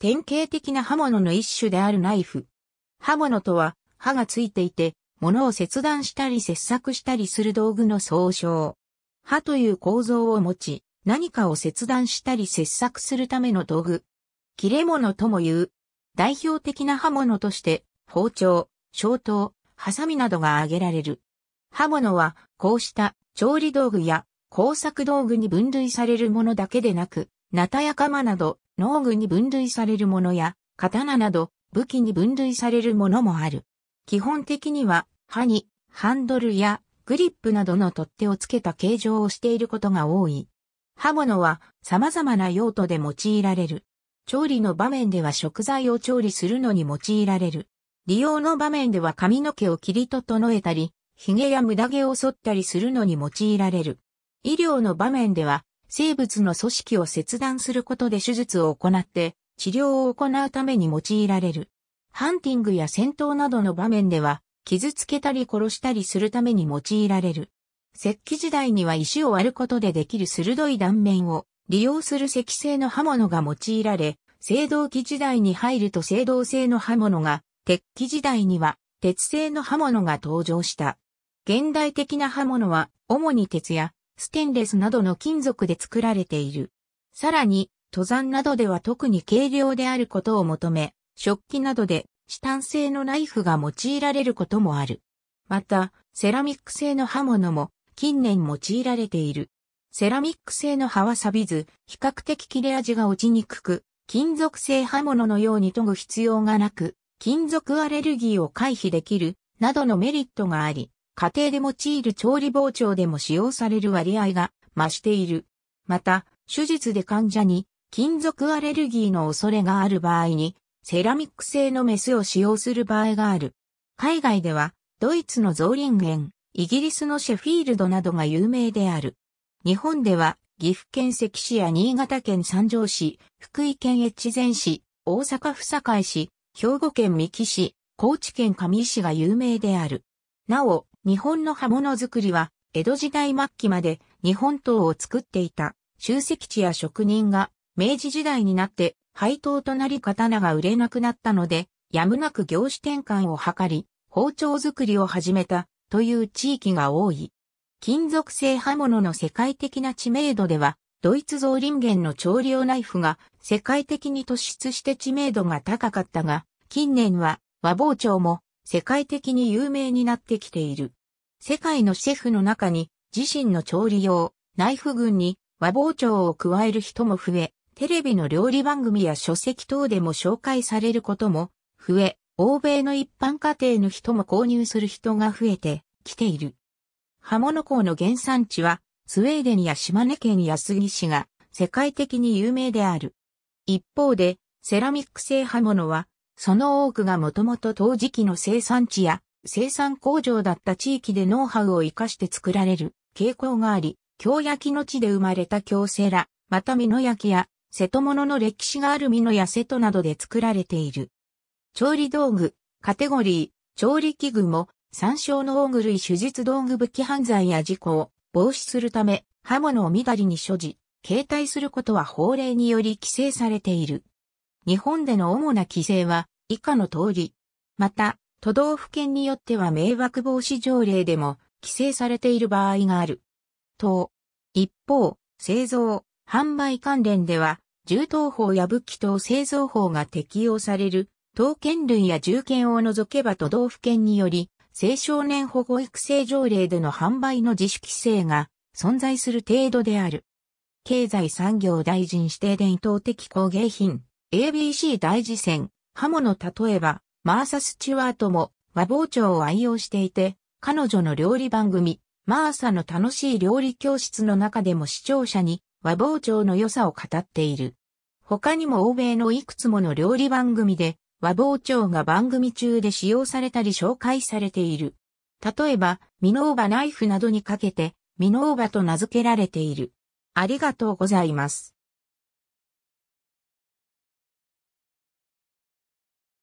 典型的な刃物の一種であるナイフ。刃物とは、刃がついていて、物を切断したり切削したりする道具の総称。刃という構造を持ち、何かを切断したり切削するための道具。切れ物とも言う。代表的な刃物として、包丁、小刀、ハサミなどが挙げられる。刃物は、こうした調理道具や工作道具に分類されるものだけでなく、ナタやマなど、農具に分類されるものや、刀など武器に分類されるものもある。基本的には、刃に、ハンドルやグリップなどの取っ手をつけた形状をしていることが多い。刃物は様々な用途で用いられる。調理の場面では食材を調理するのに用いられる。利用の場面では髪の毛を切り整えたり、髭やムダ毛を剃ったりするのに用いられる。医療の場面では生物の組織を切断することで手術を行って治療を行うために用いられる。ハンティングや戦闘などの場面では、傷つけたり殺したりするために用いられる。石器時代には石を割ることでできる鋭い断面を利用する石製の刃物が用いられ、青銅器時代に入ると青銅製の刃物が、鉄器時代には鉄製の刃物が登場した。現代的な刃物は主に鉄やステンレスなどの金属で作られている。さらに、登山などでは特に軽量であることを求め、食器などでチタン製のナイフが用いられることもある。また、セラミック製の刃物も近年用いられている。セラミック製の刃は錆びず、比較的切れ味が落ちにくく、金属製刃物のように研ぐ必要がなく、金属アレルギーを回避できる、などのメリットがあり、家庭で用いる調理包丁でも使用される割合が増している。また、手術で患者に金属アレルギーの恐れがある場合に、セラミック製のメスを使用する場合がある。海外では、ドイツのゾーリンゲン、イギリスのシェフィールドなどが有名である。日本では、岐阜県関市や新潟県三条市、福井県越前市、大阪府堺市、兵庫県三木市、高知県上市が有名である。なお、日本の刃物作りは、江戸時代末期まで日本刀を作っていた集積地や職人が明治時代になって配当となり刀が売れなくなったので、やむなく業種転換を図り、包丁作りを始めたという地域が多い。金属製刃物の世界的な知名度では、ドイツ造林源の調理用ナイフが世界的に突出して知名度が高かったが、近年は和包丁も世界的に有名になってきている。世界のシェフの中に自身の調理用、ナイフ群に和包丁を加える人も増え、テレビの料理番組や書籍等でも紹介されることも増え、欧米の一般家庭の人も購入する人が増えてきている。刃物工の原産地は、スウェーデンや島根県安杉市が世界的に有名である。一方で、セラミック製刃物はその多くがもともと陶磁器の生産地や生産工場だった地域でノウハウを活かして作られる傾向があり、京焼の地で生まれた京セラ、また美濃焼や瀬戸物の歴史がある美濃や瀬戸などで作られている。調理道具、カテゴリー、調理器具も、参照の大狂い手術道具武器犯罪や事故を防止するため、刃物をみだりに所持、携帯することは法令により規制されている。日本での主な規制は以下の通り。また、都道府県によっては迷惑防止条例でも規制されている場合がある。と、一方、製造、販売関連では、銃刀法や武器等製造法が適用される、刀剣類や銃剣を除けば都道府県により、青少年保護育成条例での販売の自主規制が存在する程度である。経済産業大臣指定伝統的工芸品、ABC 大事戦、ハモの例えば、マーサ・スチュワートも和包丁を愛用していて、彼女の料理番組、マーサの楽しい料理教室の中でも視聴者に和包丁の良さを語っている。他にも欧米のいくつもの料理番組で和包丁が番組中で使用されたり紹介されている。例えば、ミノーバナイフなどにかけて、ミノーバと名付けられている。ありがとうございます。